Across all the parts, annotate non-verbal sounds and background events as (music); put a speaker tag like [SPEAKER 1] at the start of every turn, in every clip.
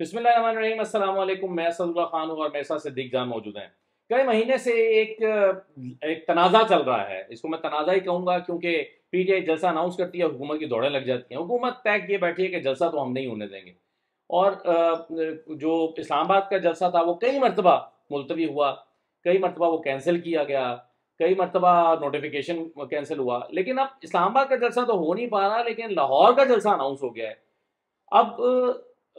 [SPEAKER 1] बिस्मिल्लाम मैं सदुल्ला खान और मेरे साथ सिद्दीक जान मौजूद हैं कई महीने से एक एक तनाज़ा चल रहा है इसको मैं तनाज़ा ही कहूँगा क्योंकि पीटीआई जलसा अनाउंस करती है हुकूमत की दौड़ें लग जाती हैं हुकूमत तय किए बैठी है कि जलसा तो हम नहीं होने देंगे और जो इस्लामाबाद का जलसा था वो कई मरतबा मुलतवी हुआ कई मरतबा वो कैंसिल किया गया कई मरतबा नोटिफिकेशन कैंसिल हुआ लेकिन अब इस्लामाबाद का जलसा तो हो नहीं पा रहा लेकिन लाहौर का जलसा अनाउंस हो गया है अब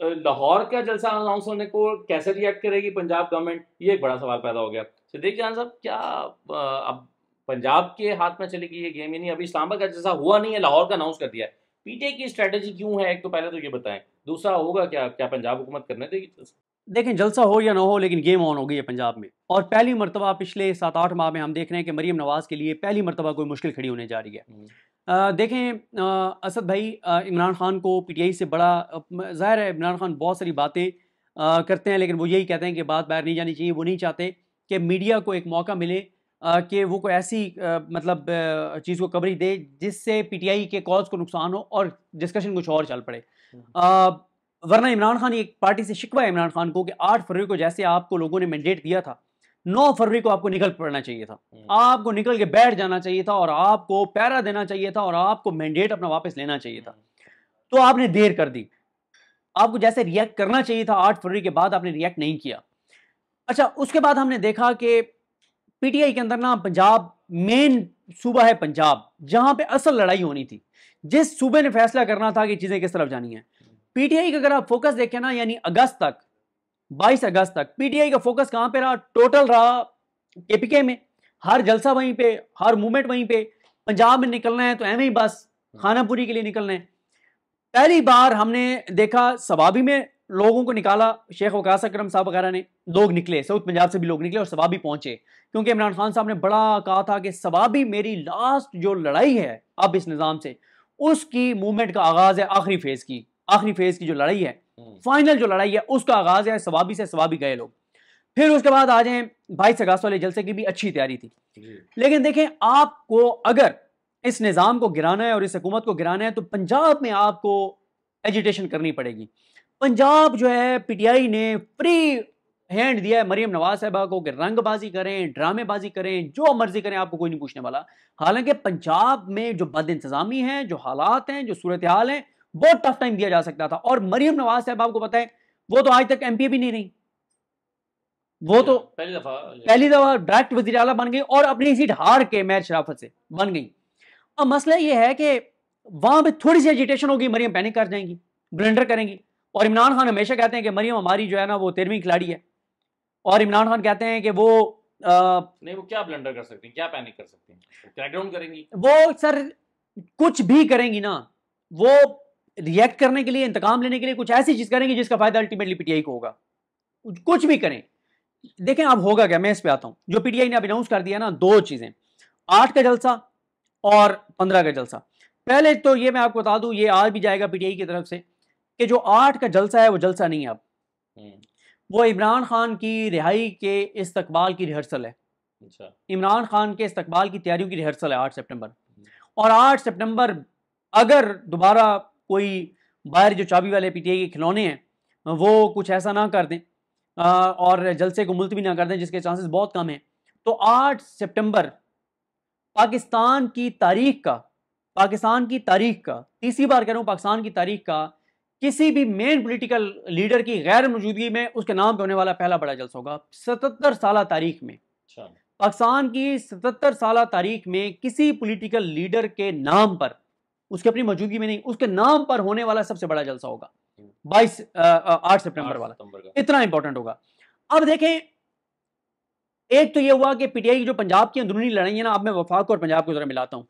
[SPEAKER 1] लाहौर का जलसा अनाउंस होने को कैसे रिएक्ट करेगी पंजाब गवर्नमेंट ये एक बड़ा सवाल पैदा हो गया सिद्दीक जान साहब क्या अब पंजाब के हाथ में चलेगी ये गेम नहीं अभी इस्लामाबाद का जैसा हुआ नहीं है लाहौर का अनाउंस कर दिया है पीटीआई की स्ट्रेटेजी क्यों है एक तो पहले तो ये बताएं दूसरा होगा क्या क्या पंजाब हुकूमत करने देगी
[SPEAKER 2] देखें जलसा हो या ना हो लेकिन गेम ऑन हो गई है पंजाब में और पहली मरतबा पिछले सात आठ माह में हम देख रहे हैं कि मरीम नवाज के लिए पहली मरतबा कोई मुश्किल खड़ी होने जा रही है हम्म। देखें असद भाई इमरान खान को पीटीआई से बड़ा जाहिर है इमरान खान बहुत सारी बातें करते हैं लेकिन वो यही कहते हैं कि बात बाहर नहीं जानी चाहिए वो नहीं चाहते कि मीडिया को एक मौका मिले कि वो कोई ऐसी मतलब चीज़ को कवरेज दे जिससे पीटीआई के कॉज को नुकसान हो और डिस्कशन कुछ और चल पड़े हम्म। वरना इमरान खान एक पार्टी से शिकवा है इमरान खान को कि आठ फरवरी को जैसे आपको लोगों ने मैंडेट दिया था नौ फरवरी को आपको निकल पड़ना चाहिए था हम्म। आपको निकल के बैठ जाना चाहिए था और आपको पैरा देना चाहिए था और आपको मैंडेट अपना वापस लेना चाहिए था तो आपने देर कर दी आपको जैसे रिएक्ट करना चाहिए था आठ फरवरी के बाद आपने रिएक्ट नहीं किया अच्छा उसके बाद हमने देखा कि पीटीआई के अंदर ना पंजाब मेन सूबा है पंजाब जहां पे असल लड़ाई होनी थी जिस सूबे ने फैसला करना था कि चीजें किस तरफ जानी है पीटीआई का अगर आप फोकस देखें ना यानी अगस्त तक 22 अगस्त तक पीटीआई का फोकस कहां पे रहा टोटल रहा केपीके में हर जलसा वहीं पे हर मूवमेंट वहीं पे पंजाब में निकलना है तो एम ही बस खानापुरी के लिए निकलना है पहली बार हमने देखा सवाबी में लोगों को निकाला शेख वकास अक्रम साहब वगैरह ने लोग निकले साउथ पंजाब से भी लोग निकले और सवाबी पहुंचे क्योंकि इमरान खान साहब ने बड़ा कहा था कि सवाबी मेरी लास्ट जो लड़ाई है अब इस निज़ाम से उसकी मूवमेंट का आगाज़ है आखिरी फेज़ की आखिरी फेज़ की जो लड़ाई है फाइनल जो लड़ाई है उसका आगाज है सवाबी से सवाबी गए लोग फिर उसके बाद आ जाए बाईस अगस्त वाले जलसे की भी अच्छी तैयारी थी लेकिन देखें आपको अगर इस निज़ाम को गिराना है और इस हुकूमत को गिराना है तो पंजाब में आपको एजिटेशन करनी पड़ेगी पंजाब जो है पीटीआई ने फ्री हैंड दिया है मरियम नवाज साहबा को कि रंगबाजी करें ड्रामेबाजी करें जो मर्जी करें आपको कोई नहीं पूछने वाला हालांकि पंजाब में जो बद इंतज़ामी है जो हालात हैं जो सूरत हाल हैं बहुत टफ टाइम दिया जा सकता था और मरियम नवाज साहब आपको पता वो तो आज तक एमपी भी नहीं रही वो अच्छा, तो पहली दफा पहली दफा डायरेक्ट वजीर अला बन गई और अपनी सीट हार के मैच शराफत से बन गई अब मसला ये है कि वहां पे थोड़ी सी एजिटेशन होगी मरियम पैनिक कर जाएंगी ब्लेंडर करेंगी और इमरान खान हमेशा कहते हैं कि मरियम हमारी जो है ना वो तेरहवीं खिलाड़ी है और इमरान खान कहते हैं कि वो आ,
[SPEAKER 1] नहीं वो क्या ब्लेंडर कर सकते हैं क्या पैनिक कर सकते हैं क्रैकडाउन करेंगी
[SPEAKER 2] वो सर कुछ भी करेंगी ना वो रिएक्ट करने के लिए इंतकाम लेने के लिए कुछ ऐसी चीज़ करेंगे जिसका फ़ायदा अल्टीमेटली पीटीआई को होगा कुछ भी करें देखें अब होगा क्या मैं इस पर आता हूँ जो पीटीआई ने अब अनाउंस कर दिया ना दो चीज़ें आठ का जलसा और पंद्रह का जलसा पहले तो ये मैं आपको बता दूँ ये आज भी जाएगा पीटीआई की तरफ से कि जो आठ का जलसा है वो जलसा नहीं है अब हम्म। वो इमरान खान की रिहाई के इस्तकबाल की रिहर्सल है अच्छा। इमरान खान के इस्तकबाल की तैयारियों की रिहर्सल है आठ सितंबर हम्म। और आठ सितंबर अगर दोबारा कोई बाहर जो चाबी वाले पीटीआई के खिलौने हैं वो कुछ ऐसा ना कर दें और जलसे को मुलतवी ना कर दें जिसके चांसेस बहुत कम हैं तो 8 सितंबर पाकिस्तान की तारीख का पाकिस्तान की तारीख का तीसरी बार कह रहा हूँ पाकिस्तान की तारीख का किसी भी मेन पोलिटिकल लीडर की गैर मौजूदगी में उसके नाम पर होने वाला पहला बड़ा जलसा होगा सतहत्तर साल तारीख में अच्छा। पाकिस्तान की सतहत्तर साल तारीख में किसी पोलिटिकल लीडर के नाम पर उसकी अपनी मौजूदगी में नहीं उसके नाम पर होने वाला सबसे बड़ा जलसा होगा हम्म। बाईस आठ सितंबर वाला इतना इंपॉर्टेंट होगा अब देखें एक तो यह हुआ कि पीटीआई की जो पंजाब की अंदरूनी लड़ाई है ना अब मैं वफाक और पंजाब को जरा मिलाता हूं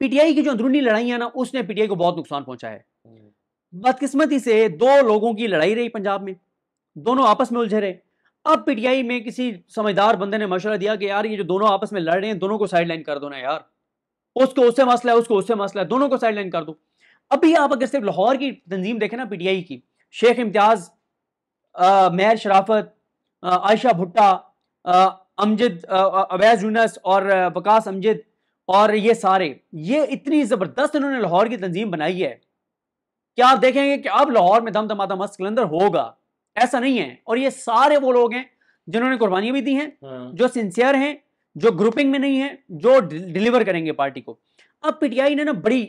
[SPEAKER 2] पीटीआई की जो अंदरूनी लड़ाई है ना उसने पीटीआई को बहुत नुकसान पहुंचा है हम्म। बदकिस्मती से दो लोगों की लड़ाई रही पंजाब में दोनों आपस में उलझे रहे अब पीटीआई में किसी समझदार बंदे ने मशवरा दिया कि यार ये जो दोनों आपस में लड़ रहे हैं दोनों को साइड लाइन कर दो ना यार उसको उससे मसला है उसको उससे मसला है दोनों को साइड लाइन कर दो अभी आप अगर सिर्फ लाहौर की तंजीम देखें ना पीटीआई की शेख इम्तियाज मेहर शराफत आयशा भुट्टा अमजद अवैज यूनस और बकास अमजद और ये सारे ये इतनी ज़बरदस्त इन्होंने लाहौर की तंजीम बनाई है क्या आप देखेंगे कि अब लाहौर में दम दमाता मस्त कलंदर होगा ऐसा नहीं है और ये सारे वो लोग हैं जिन्होंने कुर्बानियां भी दी हैं हाँ। जो सिंसियर हैं जो ग्रुपिंग में नहीं है जो डिलीवर करेंगे पार्टी को अब पीटीआई ने ना बड़ी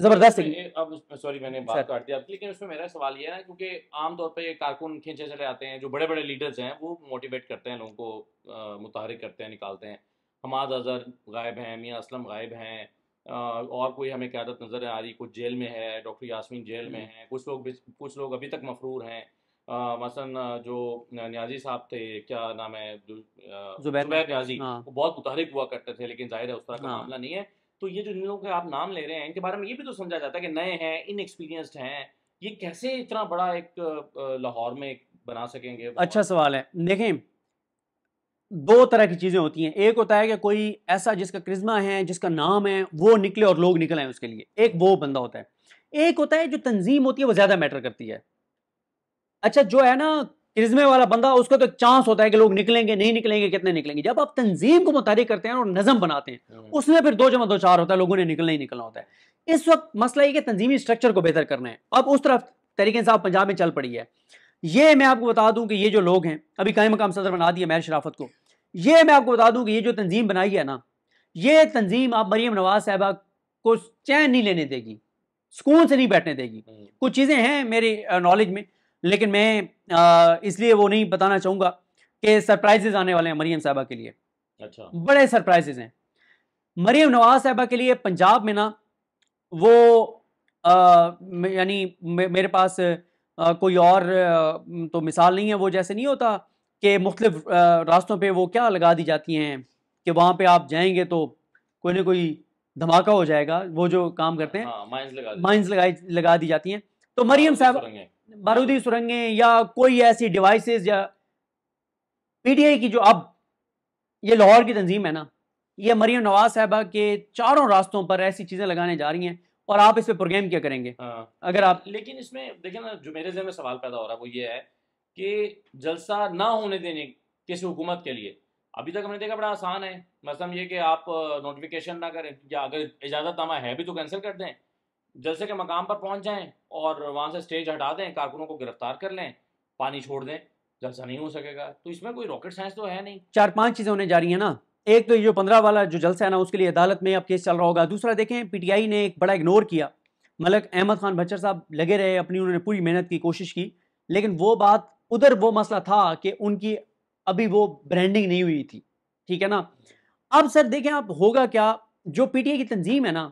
[SPEAKER 2] जबरदस्त
[SPEAKER 1] तो अब सॉरी मैंने बात काट दिया लेकिन उसमें मेरा सवाल ये है ना क्योंकि आमतौर पर ये कारकुन खींचे चले आते हैं जो बड़े बड़े लीडर्स हैं वो मोटिवेट करते हैं लोगों को मुतहरिक करते हैं निकालते हैं हमाद अजहर गायब हैं मियाँ असलम गायब हैं और कोई हमें क्यादत नज़र आ रही कुछ जेल में है डॉक्टर यासमीन जेल में हम्म। है कुछ लोग कुछ लोग अभी तक मफरूर हैं मसन जो न्याजी साहब थे क्या नाम है जुबैर न्याजी हाँ। वो बहुत मुतहरिक हुआ करते थे लेकिन जाहिर है उस तरह का हाँ। मामला नहीं है तो ये जो इन लोगों के आप नाम ले रहे हैं इनके बारे में ये भी तो समझा जाता है कि नए हैं इनएक्सपीरियंस्ड हैं ये कैसे इतना बड़ा एक लाहौर में बना सकेंगे अच्छा
[SPEAKER 2] सवाल है देखें दो तरह की चीज़ें होती हैं एक होता है कि कोई ऐसा जिसका क्रिज्मा है जिसका नाम है वो निकले और लोग निकले उसके लिए एक वो बंदा होता है एक होता है जो तंजीम होती है वो ज़्यादा मैटर करती है अच्छा जो है ना किज्मे वाला बंदा उसका तो चांस होता है कि लोग निकलेंगे नहीं निकलेंगे कितने निकलेंगे जब आप तंजीम को मुतारिक करते हैं और नज़म बनाते हैं हम्म। उसमें फिर दो जमा दो चार होता है लोगों ने निकलना ही निकलना होता है इस वक्त मसला ये कि तंजीमी स्ट्रक्चर को बेहतर करना है अब उस तरफ तरीके से आप पंजाब में चल पड़ी है ये मैं आपको बता दूं कि ये जो लोग हैं अभी कायम मकाम सदर बना दिया मैर शराफत को ये मैं आपको बता दूं कि ये जो तंजीम बनाई है ना ये तंजीम आप मरीम नवाज साहबा को चैन नहीं लेने देगी सुकून से नहीं बैठने देगी हम्म। कुछ चीज़ें हैं मेरी नॉलेज में लेकिन मैं इसलिए वो नहीं बताना चाहूँगा कि सरप्राइजेज आने वाले हैं मरीम साहबा के लिए अच्छा बड़े सरप्राइजेज हैं मरीम नवाज साहबा के लिए पंजाब में ना वो यानी मेरे पास आ, कोई और आ, तो मिसाल नहीं है वो जैसे नहीं होता कि मुख्तलिफ रास्तों पे वो क्या लगा दी जाती हैं कि वहाँ पे आप जाएंगे तो कोई ना कोई धमाका हो जाएगा वो जो काम करते हैं हाँ, माइंस लगा लगा लगा दी जाती हैं तो मरीम हाँ, साहब बारूदी सुरंगें या कोई ऐसी डिवाइसेस या पीटीआई की जो अब ये लाहौर की तंजीम है ना ये मरियम नवाज साहबा के चारों रास्तों पर ऐसी चीज़ें लगाने जा रही हैं और आप इस पर प्रोग्राम क्या करेंगे हाँ। अगर आप
[SPEAKER 1] लेकिन इसमें देखिए ना जो मेरे जहन में सवाल पैदा हो रहा है वो ये है कि जलसा ना होने देने किसी हुकूमत के लिए अभी तक हमने देखा बड़ा आसान है मसलन मतलब ये कि आप नोटिफिकेशन ना करें या अगर इजाज़त नामा है भी तो कैंसिल कर दें जलसे के मकाम पर पहुंच जाएं और वहां से स्टेज हटा दें कारकुनों को गिरफ्तार कर लें पानी छोड़ दें जलसा नहीं हो सकेगा तो इसमें कोई रॉकेट साइंस तो है नहीं
[SPEAKER 2] चार पांच चीज़ें होने जा रही है ना एक तो ये जो पंद्रह वाला जो जलसा है ना उसके लिए अदालत में अब केस चल रहा होगा दूसरा देखें पीटीआई ने एक बड़ा इग्नोर किया मलक अहमद खान भच्चर साहब लगे रहे अपनी उन्होंने पूरी मेहनत की कोशिश की लेकिन वो बात उधर वो मसला था कि उनकी अभी वो ब्रांडिंग नहीं हुई थी ठीक है ना अब सर देखें आप होगा क्या जो पीटीआई की तंजीम है ना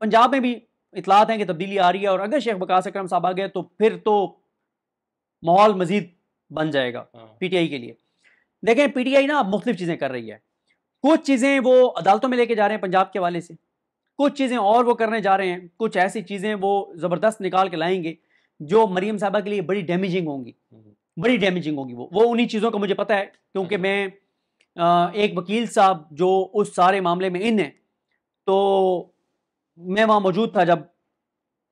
[SPEAKER 2] पंजाब में भी इतलात हैं कि तब्दीली आ रही है और अगर शेख बकास अक्रम साहब आ गए तो फिर तो माहौल मजीद बन जाएगा हाँ। पीटीआई के लिए देखें पीटीआई ना अब मुख्तु चीज़ें कर रही है कुछ चीज़ें वो अदालतों में लेके जा रहे हैं पंजाब के हवाले से कुछ चीज़ें और वो करने जा रहे हैं कुछ ऐसी चीज़ें वो ज़बरदस्त निकाल के लाएंगे जो मरीम साहबा के लिए बड़ी डैमेजिंग होंगी हम्म। बड़ी डैमेजिंग होगी वो वो उन्हीं चीज़ों का मुझे पता है क्योंकि हम्म। मैं आ, एक वकील साहब जो उस सारे मामले में इन हैं तो मैं वहाँ मौजूद था जब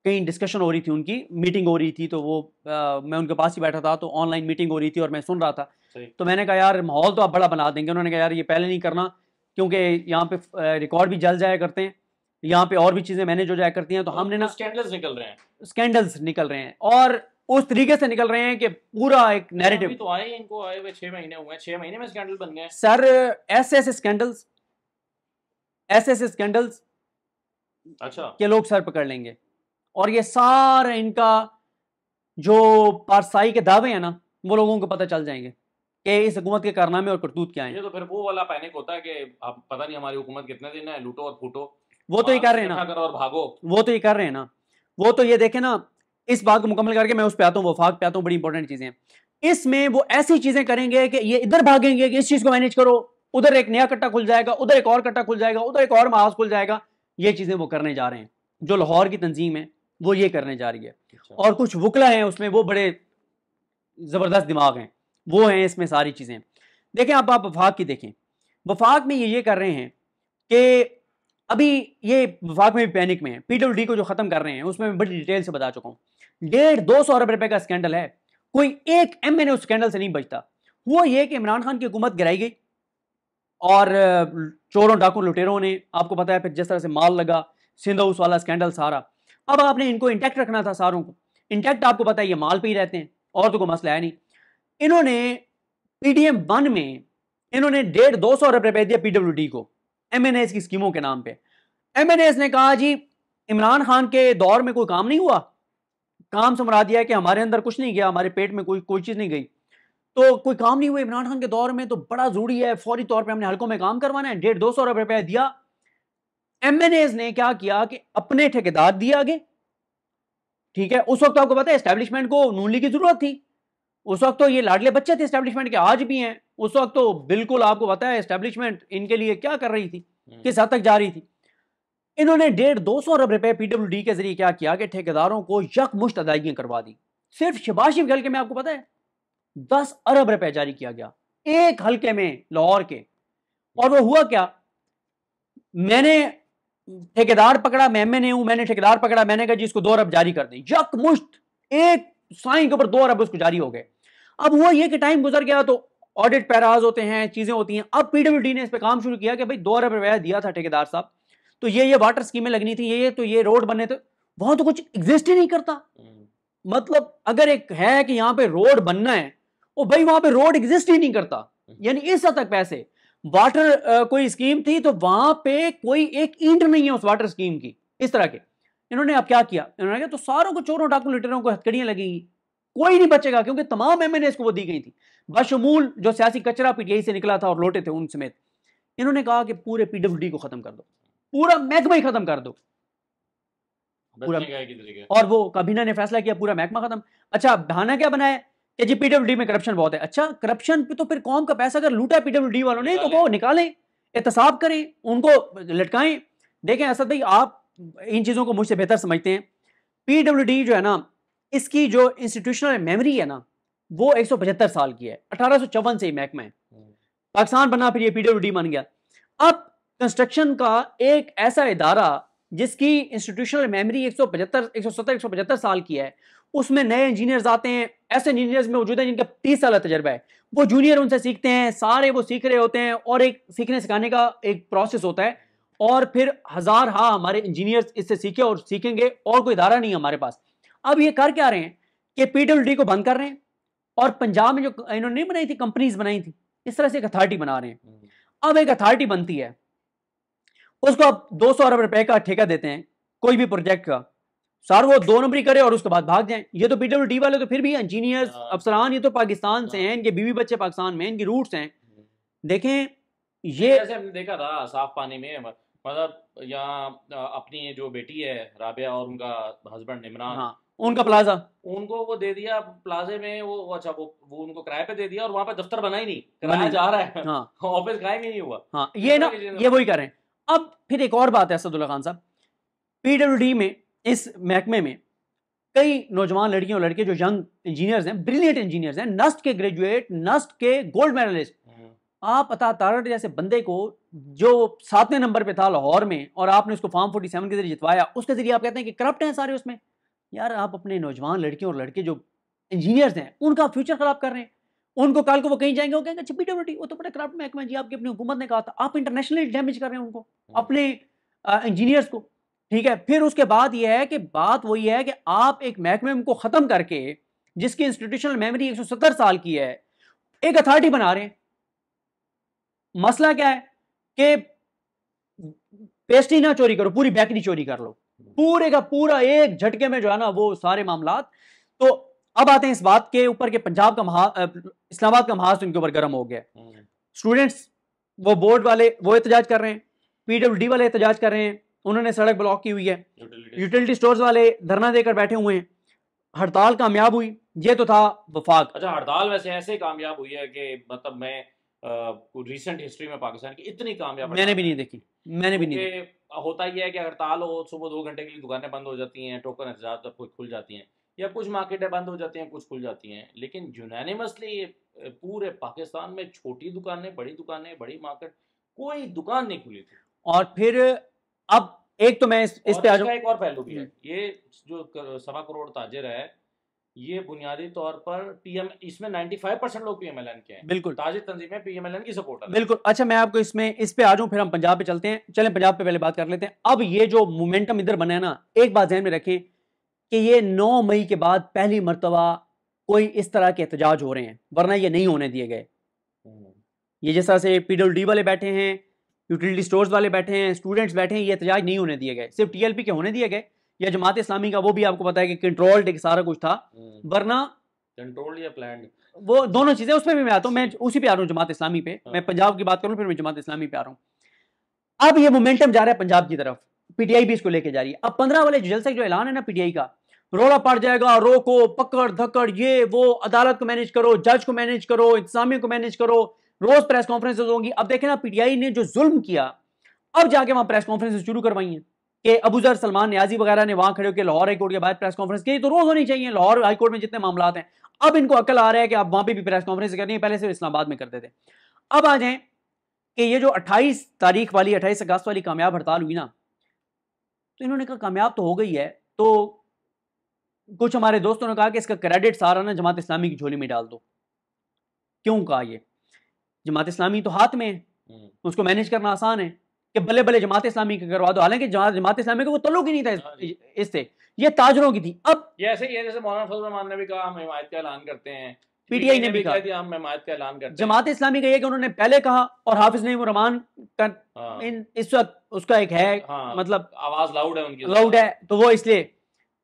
[SPEAKER 2] कहीं डिस्कशन हो रही थी उनकी मीटिंग हो रही थी तो वो आ, मैं उनके पास ही बैठा था तो ऑनलाइन मीटिंग हो रही थी और मैं सुन रहा था तो मैंने कहा यार माहौल तो आप बड़ा बना देंगे उन्होंने कहा यार ये पहले नहीं करना क्योंकि यहाँ पे रिकॉर्ड भी जल जाया करते हैं यहाँ पे और भी चीज़ें मैनेज हो जाया करती हैं तो, तो
[SPEAKER 1] हमने ना स्कैंडल्स निकल रहे हैं
[SPEAKER 2] स्कैंडल्स निकल रहे हैं और उस तरीके से निकल रहे हैं कि पूरा एक नैरेटिव हाँ, तो
[SPEAKER 1] आए इनको आए हुए छह महीने हुए छह महीने में स्कैंडल बन गए सर
[SPEAKER 2] ऐसे ऐसे स्कैंडल्स ऐसे ऐसे स्कैंडल्स अच्छा के लोग सर पकड़ लेंगे और ये सारा इनका जो पारसाई के दावे हैं ना वो लोगों को पता चल जाएंगे कि इस हुकूमत के कारनामे और करतूत क्या है ये
[SPEAKER 1] तो फिर वो वाला पैनिक होता है कि आप पता नहीं हमारी हुकूमत कितने दिन है लूटो और फूटो
[SPEAKER 2] वो तो ये कर रहे हैं ना और भागो वो तो ये कर रहे हैं ना वो तो ये देखे ना इस बात को मुकम्मल करके मैं उस पे आता हूँ वफाक पे आता हूँ बड़ी इंपॉर्टेंट चीज़ें इसमें वो ऐसी चीज़ें करेंगे कि ये इधर भागेंगे कि इस चीज़ को मैनेज करो उधर एक नया कट्टा खुल जाएगा उधर एक और कट्टा खुल जाएगा उधर एक और महाज खुल जाएगा ये चीज़ें वो करने जा रहे हैं जो लाहौर की तंजीम है वो ये करने जा रही है अच्छा। और कुछ वकला हैं उसमें वो बड़े ज़बरदस्त दिमाग हैं वो हैं इसमें सारी चीज़ें देखें आप आप वफाक की देखें वफाक में ये ये कर रहे हैं कि अभी ये वफाक में भी पैनिक में है पीडब्ल्यू को जो ख़त्म कर रहे हैं उसमें मैं बड़ी डिटेल से बता चुका हूँ डेढ़ दो सौ अरब रुपये का स्कैंडल है कोई एक एम एन उस स्कैंडल से नहीं बचता वो ये कि इमरान खान की हुकूमत गिराई गई और चोरों डाकू लुटेरों ने आपको पता है फिर जिस तरह से माल लगा उस वाला स्कैंडल सारा अब आपने इनको इंटैक्ट रखना था सारों को इंटैक्ट आपको पता है ये माल पे ही रहते हैं और तो कोई मसला है नहीं इन्होंने पीडीएम वन में इन्होंने डेढ़ दो सौ रुपये पे दिया पीडब्ल्यू को एम की स्कीमों के नाम पर एम ने कहा जी इमरान खान के दौर में कोई काम नहीं हुआ काम समरा दिया कि हमारे अंदर कुछ नहीं गया हमारे पेट में कोई कोई चीज़ नहीं गई तो कोई काम नहीं हुआ इमरान खान के दौर में तो बड़ा जरूरी है फौरी तौर पर हमने हल्कों में काम करवाना है डेढ़ दो सौ अरब रुपया दिया एम ने क्या किया कि अपने ठेकेदार दिए आगे ठीक है उस वक्त आपको पता है एस्टेब्लिशमेंट को नूनली की जरूरत थी उस वक्त तो ये लाडले बच्चे थे एस्टेब्लिशमेंट के आज भी हैं उस वक्त तो बिल्कुल आपको पता है एस्टेब्लिशमेंट इनके लिए क्या कर रही थी हम्म। किस हद तक जा रही थी इन्होंने डेढ़ दो सौ अरब रुपए पीडब्ल्यू के जरिए क्या किया कि ठेकेदारों को यकमुश्त अदायगियां करवा दी सिर्फ शिबाशिफ गल के में आपको पता है दस अरब रुपए जारी किया गया एक हल्के में लाहौर के और वो हुआ क्या मैंने ठेकेदार पकड़ा मैं मैंने हूं मैंने ठेकेदार पकड़ा मैंने कहा जी इसको दो अरब जारी कर दी यक मुश्त एक साइन के ऊपर दो अरब उसको जारी हो गए अब हुआ ये कि टाइम गुजर गया तो ऑडिट पैराज होते हैं चीजें होती हैं अब पीडब्ल्यूडी ने इस पर काम शुरू किया कि भाई दो अरब रुपया दिया था ठेकेदार साहब तो ये ये वाटर स्कीमें लगनी थी ये ये तो ये रोड बने थे तो वहां तो कुछ एग्जिस्ट ही नहीं करता हम्म। मतलब अगर एक है कि यहाँ पे रोड बनना है और भाई वहां पे रोड एग्जिस्ट ही नहीं करता हम्म। यानी इस हद तक पैसे वाटर कोई स्कीम थी तो वहां पे कोई एक ईंट नहीं है उस वाटर स्कीम की इस तरह के इन्होंने अब क्या किया इन्होंने कहा तो सारों को चोरों डाकू लिटरों को हथकड़ियां लगेंगी कोई नहीं बचेगा क्योंकि तमाम एम को वो दी गई थी बशमूल जो सियासी कचरा यही से निकला था और लौटे थे उन समेत इन्होंने कहा कि पूरे पीडब्ल्यूडी को खत्म कर दो पूरा महकमा ही खत्म कर दो
[SPEAKER 1] पूरा
[SPEAKER 2] और वो कबीना ने फैसला किया पूरा महकमा खत्म अच्छा बहाना क्या बनाया कि जी पीडब्ल्यूडी में करप्शन बहुत है अच्छा करप्शन पे तो फिर कौम का पैसा अगर लूटा पीडब्ल्यूडी वालों ने तो वो निकालें एहतसाब करें उनको लटकाएं देखें असद भाई आप इन चीज़ों को मुझसे बेहतर समझते हैं पीडब्ल्यूडी जो है ना इसकी जो इंस्टीट्यूशनल मेमोरी है ना वो एक साल की है अठारह से ही महकमा है हम्म। पाकिस्तान बना फिर ये पीडब्ल्यूडी बन गया अब कंस्ट्रक्शन का एक ऐसा इदारा जिसकी इंस्टीट्यूशनल मेमोरी एक सौ पचहत्तर एक सौ सत्तर एक सौ पचहत्तर साल की है उसमें नए इंजीनियर्स आते हैं ऐसे इंजीनियर्स में मौजूद हैं जिनका तीस साल का तजर्बा है वो जूनियर उनसे सीखते हैं सारे वो सीख रहे होते हैं और एक सीखने सिखाने का एक प्रोसेस होता है और फिर हज़ार हाँ हमारे इंजीनियर्स इससे सीखे और सीखेंगे और कोई इधारा नहीं है हमारे पास अब ये कर क्या रहे हैं कि पीडब्ल्यूडी को बंद कर रहे हैं और पंजाब में जो इन्होंने नहीं बनाई थी कंपनीज बनाई थी इस तरह से एक अथॉरिटी बना रहे हैं हम्म। अब एक अथॉरिटी बनती है उसको आप दो सौ अरब रुपए का ठेका देते हैं कोई भी प्रोजेक्ट का सर वो दो नंबरी करे और उसके बाद भाग जाए ये तो पीडब्ल्यू वाले तो फिर भी इंजीनियर हाँ। अफसरान ये तो पाकिस्तान से हाँ। हैं इनके बीवी बच्चे पाकिस्तान में इनकी रूट्स हैं हम्म। देखें
[SPEAKER 1] ये हमने देखा था साफ पानी में मतलब यहाँ अपनी जो बेटी है राबिया और उनका हस्बैंड इमरान हाँ, उनका प्लाजा उनको वो दे दिया प्लाजे में वो अच्छा वो वो उनको किराए पे दे दिया और वहाँ पे दफ्तर बना ही नहीं किराया जा रहा है हाँ। (laughs) ऑफिस हाँ, कायम ही नहीं हुआ हाँ ये ना ये वही
[SPEAKER 2] हैं अब फिर एक और बात है असदुल्ला खान साहब पीडब्ल्यूडी में इस महकमे में कई नौजवान लड़कियों और लड़के जो यंग इंजीनियर्स हैं ब्रिलियंट इंजीनियर्स हैं नस्ट के ग्रेजुएट नस्ट के गोल्ड हम्म। मेडलिस्ट आप अता तारट जैसे बंदे को जो सातवें नंबर पे था लाहौर में और आपने उसको फॉर्म फोर्टी सेवन के जरिए जितवाया उसके जरिए आप कहते हैं कि करप्ट हैं सारे उसमें यार आप अपने नौजवान लड़कियों और लड़के जो इंजीनियर्स हैं उनका फ्यूचर खराब कर रहे हैं उनको कल को वो कहीं जाएंगे वो कहेंगे अच्छा पीडब्ल्यूडी वो तो बड़ा करप्ट महकमा जी आपकी अपनी हुकूमत ने कहा था आप इंटरनेशनली डैमेज कर रहे हैं उनको हम्म। अपने इंजीनियर्स को ठीक है फिर उसके बाद ये है कि बात वही है कि आप एक महकमे को ख़त्म करके जिसकी इंस्टीट्यूशनल मेमोरी 170 साल की है एक अथॉरिटी बना रहे हैं मसला क्या है कि पेस्ट्री ना चोरी करो पूरी बैकरी चोरी कर लो हम्म। पूरे का पूरा एक झटके में जो है ना वो सारे मामला तो अब आते हैं इस बात के ऊपर के पंजाब का महा इस्लामाबाद का महाज इनके ऊपर गर्म हो गया स्टूडेंट्स हम्म। वो बोर्ड वाले वो एहतजाज कर रहे हैं पीडब्ल्यू वाले एहतजाज कर रहे हैं उन्होंने सड़क ब्लॉक की हुई है यूटिलिटी स्टोर्स वाले धरना देकर बैठे हुए हैं हड़ताल कामयाब हुई ये तो था
[SPEAKER 1] वफाक अच्छा हड़ताल वैसे ऐसे कामयाब हुई है कि मतलब मैं रिसेंट हिस्ट्री में पाकिस्तान की इतनी कामयाब मैंने भी नहीं
[SPEAKER 2] देखी मैंने भी नहीं
[SPEAKER 1] होता ही है कि हड़ताल हो सुबह दो घंटे के लिए दुकानें बंद हो जाती हैं टोकन एहतजाज तक खुल जाती हैं या कुछ मार्केटें बंद हो जाती हैं कुछ खुल जाती हैं लेकिन यूनानिमसली ये पूरे पाकिस्तान में छोटी दुकानें बड़ी दुकानें बड़ी मार्केट कोई दुकान नहीं खुली थी
[SPEAKER 2] और फिर अब एक तो मैं इस, पे आ
[SPEAKER 1] एक और पहलू भी है हम्म। ये जो सवा करोड़ ताजर है ये बुनियादी तौर पर पीएम इसमें 95 परसेंट लोग पीएमएलएन के हैं बिल्कुल ताजिर तंजीमें पीएमएलएन की सपोर्टर बिल्कुल
[SPEAKER 2] अच्छा मैं आपको इसमें इस पे आ जाऊं फिर हम पंजाब पे चलते हैं चलें पंजाब पे पहले बात कर लेते हैं अब ये जो मोमेंटम इधर बना है ना एक बात जहन में रखें कि ये 9 मई के बाद पहली मरतबा कोई इस तरह के एहतजाज हो रहे हैं वरना ये नहीं होने दिए गए ये जिस तरह से पीडब्ल्यू वाले बैठे हैं यूटिलिटी स्टोर्स वाले बैठे हैं स्टूडेंट्स बैठे हैं ये एहतजाज नहीं होने दिए गए सिर्फ टीएलपी के होने दिए गए या जमात इस्लामी का वो भी आपको पता है कि कंट्रोल्ड सारा कुछ था हम्म। वरना
[SPEAKER 1] कंट्रोल या प्लान
[SPEAKER 2] वो दोनों चीजें उसमें भी मैं आता हूँ मैं उसी पे आ रहा हूँ जमात इस्लामी पे हाँ। मैं पंजाब की बात करूँ फिर मैं जमात इस्लामी पे आ रहा हूँ अब ये मोमेंटम जा रहा है पंजाब की तरफ पीटीआई भी इसको लेके जा रही है अब पंद्रह वाले जलसे जो ऐलान है ना पीटीआई का रोड़ा पड़ जाएगा रोको पकड़ धकड़ ये वो अदालत को मैनेज करो जज को मैनेज करो इंतजामिया को मैनेज करो रोज प्रेस कॉन्फ्रेंस होंगी अब देखे ना पीटीआई ने जो जुल्म किया अब जाके वहां प्रेस कॉन्फ्रेंस शुरू करवाई है कि अबूजर सलमान न्याजी वगैरह ने वहां खड़े होकर लाहौर हाईकोर्ट के बाद प्रेस कॉन्फ्रेंस की तो रोज होनी चाहिए लाहौर हाईकोर्ट में जितने मामला हैं अब इनको अकल आ रहा है कि आप वहां पर भी प्रेस कॉन्फ्रेंस करनी है पहले से इस्लामाबाद में करते थे अब आ जाए कि ये जो अट्ठाईस तारीख वाली अट्ठाईस अगस्त वाली कामयाब हड़ताल हुई ना तो इन्होंने कहा कामयाब तो हो गई है तो कुछ हमारे दोस्तों ने कहा कि इसका क्रेडिट सारा ना जमात इस्लामी की झोली में डाल दो क्यों कहा ये जमात इस्लामी तो हाथ में है हम्म। उसको मैनेज करना आसान है कि बल्ले बल्ले जमात इस्लामी का करवा दो हालांकि जमात इस्लामी का वो तल्लुक ही नहीं था हाँ इससे ये ताजरों की थी
[SPEAKER 1] अब जैसे ये जैसे मौलाना फजल रहमान ने भी कहा हम हिमायत का ऐलान करते हैं
[SPEAKER 2] पीटीआई ने भी कहा
[SPEAKER 1] हम हमायत का ऐलान करते जमात
[SPEAKER 2] इस्लामी का ये कि उन्होंने पहले कहा और हाफिज नईम रमान का हाँ। इन इस वक्त उसका एक है
[SPEAKER 1] हाँ। मतलब आवाज लाउड है उनकी लाउड है
[SPEAKER 2] तो वो इसलिए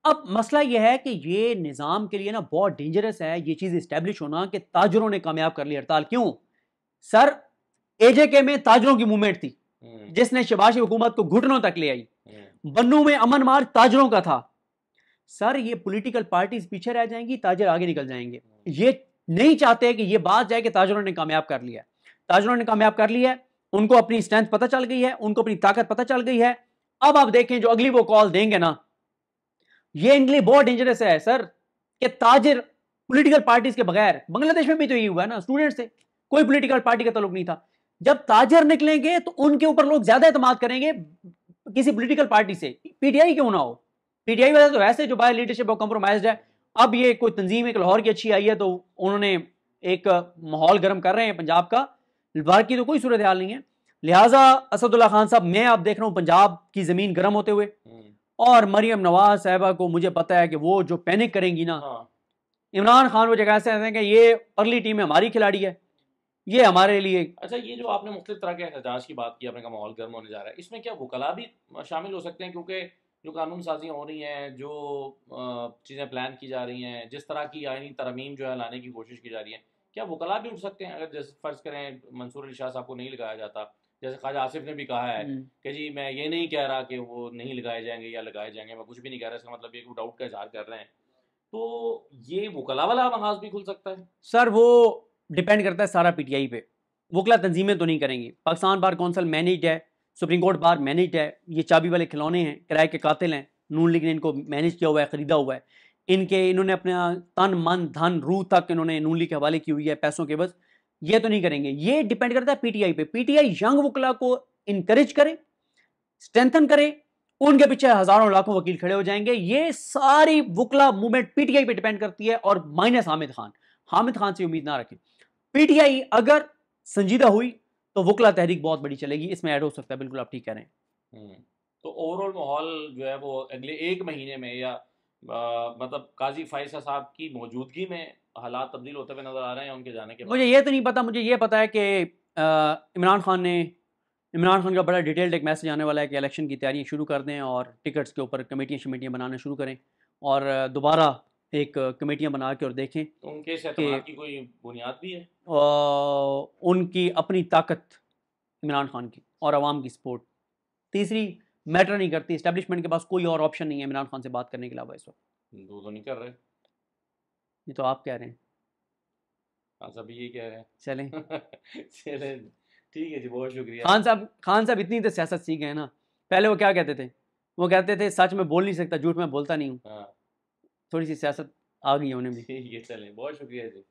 [SPEAKER 2] अब मसला यह है कि ये निज़ाम के लिए ना बहुत डेंजरस है ये चीज़ इस्टेब्लिश होना कि ताजरों ने कामयाब कर ली हड़ताल क्यों सर एजे के में ताजरों की मूवमेंट थी हम्म। जिसने शबाशी हुकूमत को घुटनों तक ले आई हम्म। बन्नू में अमन मार्ग ताजरों का था सर ये पॉलिटिकल पार्टीज पीछे रह जाएंगी ताजर आगे निकल जाएंगे हम्म। ये नहीं चाहते कि यह बात जाए कि ताजरों ने कामयाब कर लिया ताजरों ने कामयाब कर लिया उनको अपनी स्ट्रेंथ पता चल गई है उनको अपनी ताकत पता चल गई है अब आप देखें जो अगली वो कॉल देंगे ना ये इनके लिए बहुत डेंजरस है सर कि ताजिर पॉलिटिकल पार्टीज के बगैर बांग्लादेश में भी तो यही हुआ ना स्टूडेंट से कोई पॉलिटिकल पार्टी का तलुक नहीं था जब ताजर निकलेंगे तो उनके ऊपर लोग ज्यादा अतमाद करेंगे किसी पॉलिटिकल पार्टी से पीटीआई क्यों ना हो पीटीआई वाले तो वैसे जो बाय लीडरशिप और कॉम्प्रोमाइज है अब ये कोई तंजीम एक लाहौर की अच्छी आई है तो उन्होंने एक माहौल गर्म कर रहे हैं पंजाब का भारत की तो कोई सूरत हाल नहीं है लिहाजा असदुल्ला खान साहब मैं आप देख रहा हूँ पंजाब की ज़मीन गर्म होते हुए हम्म। और मरियम नवाज साहबा को मुझे पता है कि वो जो पैनिक करेंगी ना हाँ। इमरान खान वो जगह ऐसे हैं कि ये अर्ली टीम में हमारी खिलाड़ी है ये हमारे लिए
[SPEAKER 1] अच्छा ये जो आपने मुख्तलिफ तरह के एहतजाज की बात की अपने का माहौल गर्म होने जा रहा है इसमें क्या वकला भी शामिल हो सकते हैं क्योंकि जो कानून साजियाँ हो रही हैं जो चीज़ें प्लान की जा रही हैं जिस तरह की आइनी तरमीम जो है लाने की कोशिश की जा रही है क्या वकला भी उठ सकते हैं अगर जैसे फ़र्ज़ करें मंसूर अली शाह साहब को नहीं लगाया जाता जैसे ख्वाजा आसिफ ने भी कहा है हम्म। कि जी मैं ये नहीं कह रहा कि वो नहीं लगाए जाएंगे या लगाए जाएंगे मैं कुछ भी नहीं कह रहा इसका मतलब ये डाउट का इजहार कर रहे हैं तो ये वकला वाला महाज भी खुल सकता है सर
[SPEAKER 2] वो डिपेंड करता है सारा पी टी आई पे वकला तंजीमें तो नहीं करेंगी पाकिस्तान बार कौंसल मैनेज है सुप्रीम कोर्ट बार मैनेज है ये चाबी वाले खिलौने हैं किराए के कातिल हैं नून लीग ने इनको मैनेज किया हुआ है ख़रीदा हुआ है इनके इन्होंने अपना तन मन धन रूह तक इन्होंने नून लीग के हवाले की हुई है पैसों के बस ये तो नहीं करेंगे ये डिपेंड करता है पीटीआई पे पीटीआई यंग वकला को इनकरेज करे स्ट्रेंथन करे उनके पीछे हजारों लाखों वकील खड़े हो जाएंगे ये सारी वकला मूवमेंट पीटीआई पे डिपेंड करती है और माइनस हामिद खान हामिद खान से उम्मीद ना रखें पीटीआई अगर संजीदा हुई तो वकला तहरीक बहुत बड़ी चलेगी इसमें ऐड हो सकता है बिल्कुल आप ठीक कह रहे हैं
[SPEAKER 1] हम्म, तो ओवरऑल माहौल जो है वो अगले एक महीने में या आ, मतलब काजी फाइसा साहब की मौजूदगी में हालात तब्दील होते हुए नज़र आ रहे हैं उनके जाने के मुझे
[SPEAKER 2] ये तो नहीं पता मुझे ये पता है कि इमरान खान ने इमरान खान का बड़ा डिटेल्ड एक मैसेज आने वाला है कि इलेक्शन की तैयारियाँ शुरू कर दें और टिकट्स के ऊपर कमेटियाँ शमेटियाँ बनाना शुरू करें और दोबारा एक कमेटियाँ बना के और देखें तो उनके की
[SPEAKER 1] कोई बुनियाद भी है
[SPEAKER 2] उनकी अपनी ताकत इमरान खान की और आवाम की सपोर्ट तीसरी मैटर नहीं करती इस्टेब्लिशमेंट के पास कोई और ऑप्शन नहीं है इमरान खान से बात करने के अलावा इस वक्त
[SPEAKER 1] दो तो नहीं कर रहे ये तो आप कह रहे हैं सभी ये कह रहे हैं चलें (laughs) चलें ठीक है जी बहुत शुक्रिया खान साहब
[SPEAKER 2] खान साहब इतनी तो सियासत सीख गए ना पहले वो क्या कहते थे वो कहते थे सच में बोल नहीं सकता झूठ में बोलता नहीं हूँ हाँ। थोड़ी सी सियासत आ गई उन्हें भी (laughs) ये चलें तो बहुत शुक्रिया जी